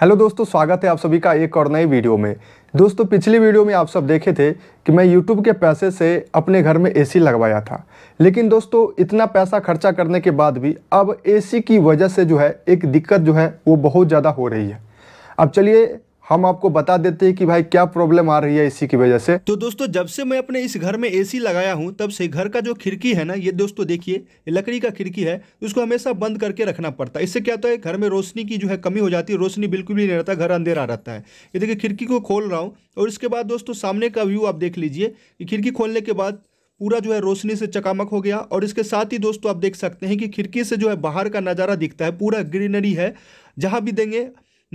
hello दोस्तों स्वागत है आप सभी का एक और नए वीडियो में दोस्तों पिछली वीडियो में आप सब देखे थे कि मैं यूट्यूब के पैसे से अपने घर में एसी लगवाया था लेकिन दोस्तों इतना पैसा खर्चा करने के बाद भी अब एसी की वजह से जो है एक दिक्कत जो है वो बहुत ज़्यादा हो रही है अब चलिए हम आपको बता देते हैं कि भाई क्या प्रॉब्लम आ रही है एसी की वजह से तो दोस्तों जब से मैं अपने इस घर में एसी लगाया हूँ तब से घर का जो खिड़की है ना ये दोस्तों देखिए लकड़ी का खिड़की है उसको हमेशा बंद करके रखना पड़ता है इससे क्या होता है घर में रोशनी की जो है कमी हो जाती है रोशनी बिल्कुल भी नहीं रहता घर अंधेरा रहता है ये देखिए खिड़की को खोल रहा हूँ और इसके बाद दोस्तों सामने का व्यू आप देख लीजिए कि खिड़की खोलने के बाद पूरा जो है रोशनी से चकामक हो गया और इसके साथ ही दोस्तों आप देख सकते हैं कि खिड़की से जो है बाहर का नज़ारा दिखता है पूरा ग्रीनरी है जहाँ भी देंगे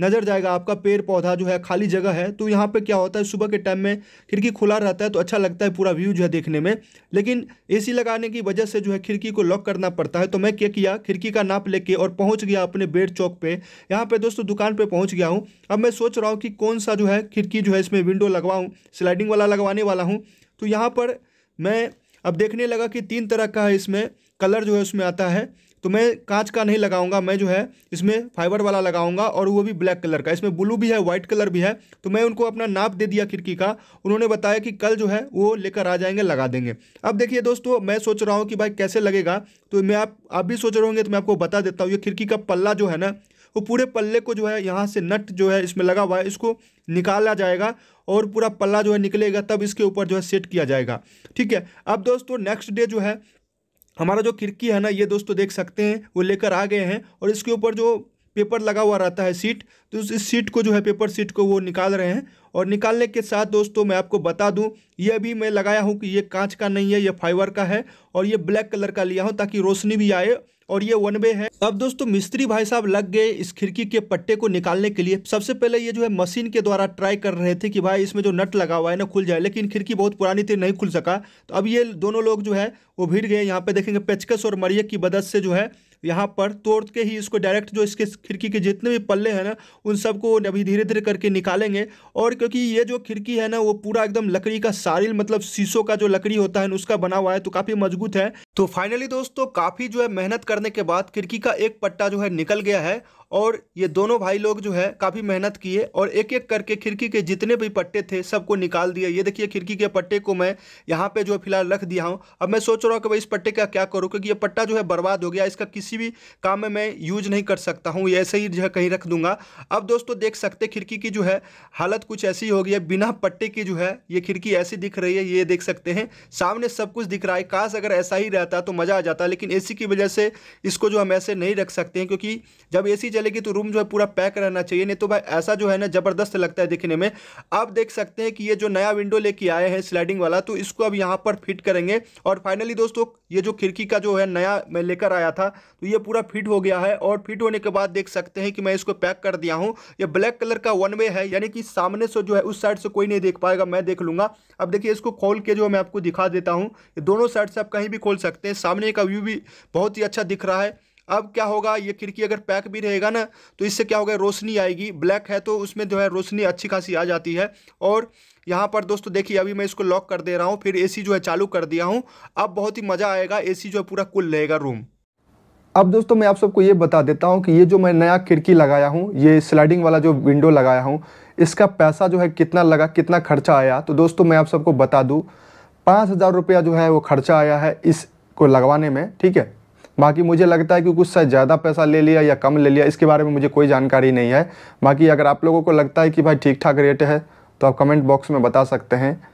नज़र जाएगा आपका पेड़ पौधा जो है खाली जगह है तो यहाँ पे क्या होता है सुबह के टाइम में खिड़की खुला रहता है तो अच्छा लगता है पूरा व्यू जो है देखने में लेकिन एसी लगाने की वजह से जो है खिड़की को लॉक करना पड़ता है तो मैं क्या किया खिड़की का नाप लेके और पहुँच गया अपने बेड़ चौक पर यहाँ पर दोस्तों दुकान पर पहुँच गया हूँ अब मैं सोच रहा हूँ कि कौन सा जो है खिड़की जो है इसमें विंडो लगवाऊँ स्लाइडिंग वाला लगवाने वाला हूँ तो यहाँ पर मैं अब देखने लगा कि तीन तरह का है इसमें कलर जो है उसमें आता है तो मैं कांच का नहीं लगाऊंगा मैं जो है इसमें फाइबर वाला लगाऊंगा और वो भी ब्लैक कलर का इसमें ब्लू भी है वाइट कलर भी है तो मैं उनको अपना नाप दे दिया खिड़की का उन्होंने बताया कि कल जो है वो लेकर आ जाएंगे लगा देंगे अब देखिए दोस्तों मैं सोच रहा हूँ कि भाई कैसे लगेगा तो मैं आप आप भी सोच रहे होंगे तो मैं आपको बता देता हूँ ये खिड़की का पल्ला जो है ना वो पूरे पल्ले को जो है यहाँ से नट जो है इसमें लगा हुआ है इसको निकाला जाएगा और पूरा पल्ला जो है निकलेगा तब इसके ऊपर जो है सेट किया जाएगा ठीक है अब दोस्तों नेक्स्ट डे जो है हमारा जो खिड़की है ना ये दोस्तों देख सकते हैं वो लेकर आ गए हैं और इसके ऊपर जो पेपर लगा हुआ रहता है सीट तो इस सीट को जो है पेपर सीट को वो निकाल रहे हैं और निकालने के साथ दोस्तों मैं आपको बता दूं ये भी मैं लगाया हूं कि ये कांच का नहीं है ये फाइबर का है और ये ब्लैक कलर का लिया हूं ताकि रोशनी भी आए और ये वन वे है अब दोस्तों मिस्त्री भाई साहब लग गए इस खिड़की के पट्टे को निकालने के लिए सबसे पहले ये जो है मशीन के द्वारा ट्राई कर रहे थे कि भाई इसमें जो नट लगा हुआ है ना खुल जाए लेकिन खिड़की बहुत पुरानी थी नहीं खुल सका तो अब ये दोनों लोग जो है वो भीड़ गए यहाँ पे देखेंगे पेचकस और मरिय की मदद से जो है यहाँ पर तोड़ के ही इसको डायरेक्ट जो इसके खिड़की के जितने भी पल्ले हैं ना उन सबको अभी धीरे धीरे करके निकालेंगे और क्योंकि ये जो खिड़की है ना वो पूरा एकदम लकड़ी का सारिल मतलब शीशो का जो लकड़ी होता है उसका बना हुआ है तो काफ़ी मजबूत है तो फाइनली दोस्तों काफ़ी जो है मेहनत करने के बाद खिड़की का एक पट्टा जो है निकल गया है और ये दोनों भाई लोग जो है काफ़ी मेहनत किए और एक एक करके खिड़की के जितने भी पट्टे थे सबको निकाल दिया ये देखिए खिड़की के पट्टे को मैं यहाँ पे जो है फिलहाल रख दिया हूँ अब मैं सोच रहा हूँ कि भाई इस पट्टे का क्या करूँ क्योंकि ये पट्टा जो है बर्बाद हो गया इसका किसी भी काम में मैं यूज नहीं कर सकता हूँ ऐसे ही जो है कहीं रख दूंगा अब दोस्तों देख सकते खिड़की की जो है हालत कुछ ऐसी हो गई है बिना पट्टे की जो है ये खिड़की ऐसी दिख रही है ये देख सकते हैं सामने सब कुछ दिख रहा है काश अगर ऐसा ही रहता तो मज़ा आ जाता लेकिन ए की वजह से इसको जो हम ऐसे नहीं रख सकते हैं क्योंकि जब ए सी चलेगी तो रूम जो है पूरा पैक रहना चाहिए नहीं तो भाई ऐसा जो है ना ज़बरदस्त लगता है दिखने में आप देख सकते हैं कि ये जो नया विंडो लेके आए हैं स्लाइडिंग वाला तो इसको अब यहाँ पर फिट करेंगे और फाइनली दोस्तों ये जो खिड़की का जो है नया मैं लेकर आया था तो ये पूरा फिट हो गया है और फिट होने के बाद देख सकते हैं कि मैं इसको पैक कर दिया हूँ ये ब्लैक कलर का वन वे है यानी कि सामने से जो है उस साइड से कोई नहीं देख पाएगा मैं देख लूँगा अब देखिए इसको खोल के जो मैं आपको दिखा देता हूँ दोनों साइड से आप कहीं भी खोल सकते हैं सामने का व्यू भी बहुत ही अच्छा दिख रहा है अब क्या होगा ये खिड़की अगर पैक भी रहेगा ना तो इससे क्या होगा रोशनी आएगी ब्लैक है तो उसमें जो है रोशनी अच्छी खासी आ जाती है और यहाँ पर दोस्तों देखिए अभी मैं इसको लॉक कर दे रहा हूँ फिर एसी जो है चालू कर दिया हूँ अब बहुत ही मज़ा आएगा एसी जो है पूरा कुल रहेगा रूम अब दोस्तों मैं आप सबको ये बता देता हूँ कि ये जो मैं नया खिड़की लगाया हूँ ये स्लाइडिंग वाला जो विंडो लगाया हूँ इसका पैसा जो है कितना लगा कितना खर्चा आया तो दोस्तों मैं आप सबको बता दूँ पाँच हज़ार रुपया जो है वो खर्चा आया है इसको लगवाने में ठीक है बाकी मुझे लगता है कि कुछ शायद ज़्यादा पैसा ले लिया या कम ले लिया इसके बारे में मुझे कोई जानकारी नहीं है बाकी अगर आप लोगों को लगता है कि भाई ठीक ठाक रेट है तो आप कमेंट बॉक्स में बता सकते हैं